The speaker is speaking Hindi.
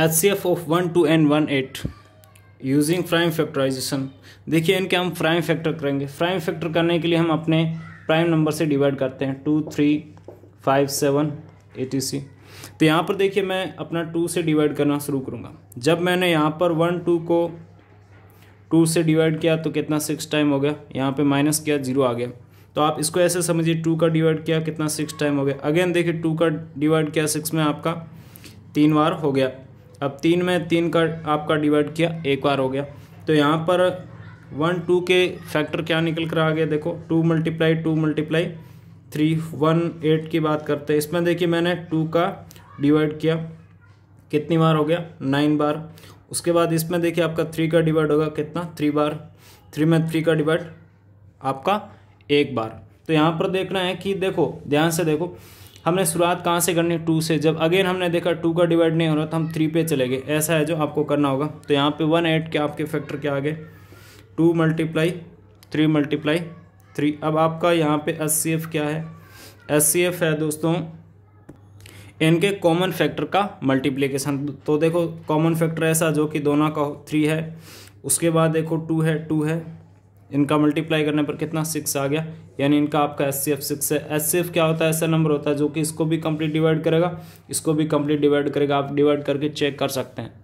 H C F of one two and one eight using prime factorisation देखिए इनके हम प्राइम फैक्टर करेंगे प्राइम फैक्टर करने के लिए हम अपने प्राइम नंबर से डिवाइड करते हैं टू थ्री फाइव सेवन एटी सी तो यहाँ पर देखिए मैं अपना टू से डिवाइड करना शुरू करूँगा जब मैंने यहाँ पर वन टू को टू से डिवाइड किया तो कितना सिक्स टाइम हो गया यहाँ पे माइनस किया जीरो आ गया तो आप इसको ऐसे समझिए टू का डिवाइड किया कितना सिक्स टाइम हो गया अगेन देखिए टू का डिवाइड किया सिक्स में आपका तीन बार हो गया अब तीन में तीन का आपका डिवाइड किया एक बार हो गया तो यहाँ पर वन टू के फैक्टर क्या निकल कर आ गया देखो two multiply two multiply three one eight की बात करते हैं इसमें देखिए मैंने टू का डिवाइड किया कितनी बार हो गया नाइन बार उसके बाद इसमें देखिए आपका थ्री का डिवाइड होगा कितना थ्री बार थ्री में थ्री का डिवाइड आपका एक बार तो यहाँ पर देखना है कि देखो ध्यान से देखो हमने शुरुआत कहाँ से करनी टू से जब अगेन हमने देखा टू का डिवाइड नहीं हो रहा तो हम थ्री पे चले गए ऐसा है जो आपको करना होगा तो यहाँ पे वन एट के आपके फैक्टर क्या आ गए two multiply three multiply three अब आपका यहाँ पे एस क्या है एस है दोस्तों इनके कॉमन फैक्टर का मल्टीप्लीकेशन तो देखो कॉमन फैक्टर ऐसा जो कि दोनों का थ्री है उसके बाद देखो टू है टू है इनका मल्टीप्लाई करने पर कितना सिक्स आ गया यानी इनका आपका एस सी एफ सिक्स है एस सी एफ क्या होता है ऐसा नंबर होता है जो कि इसको भी कंप्लीट डिवाइड करेगा इसको भी कंप्लीट डिवाइड करेगा आप डिवाइड करके चेक कर सकते हैं